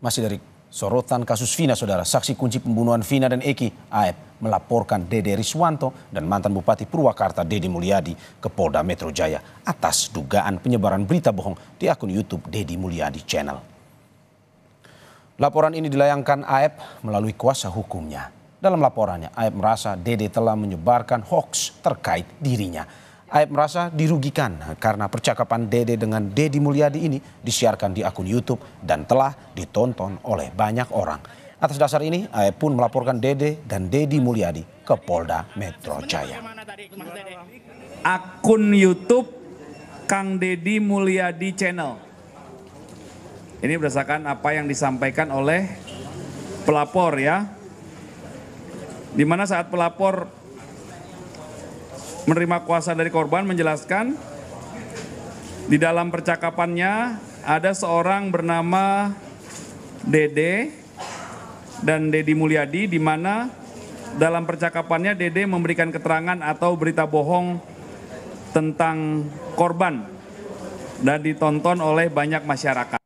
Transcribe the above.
Masih dari sorotan kasus Vina, saudara, saksi kunci pembunuhan Vina dan Eki, Aep, melaporkan Dede Riswanto dan mantan Bupati Purwakarta Dede Mulyadi ke Polda Metro Jaya atas dugaan penyebaran berita bohong di akun YouTube Dede Mulyadi Channel. Laporan ini dilayangkan Aep melalui kuasa hukumnya. Dalam laporannya, Aep merasa Dede telah menyebarkan hoax terkait dirinya Aib merasa dirugikan karena percakapan Dede dengan Dedi Mulyadi ini disiarkan di akun YouTube dan telah ditonton oleh banyak orang. Atas dasar ini, Aib pun melaporkan Dede dan Dedi Mulyadi ke Polda Metro Jaya. Akun YouTube Kang Dedi Mulyadi Channel. Ini berdasarkan apa yang disampaikan oleh pelapor ya. Di mana saat pelapor menerima kuasa dari korban menjelaskan di dalam percakapannya ada seorang bernama Dede dan Dedi Mulyadi di mana dalam percakapannya Dede memberikan keterangan atau berita bohong tentang korban dan ditonton oleh banyak masyarakat.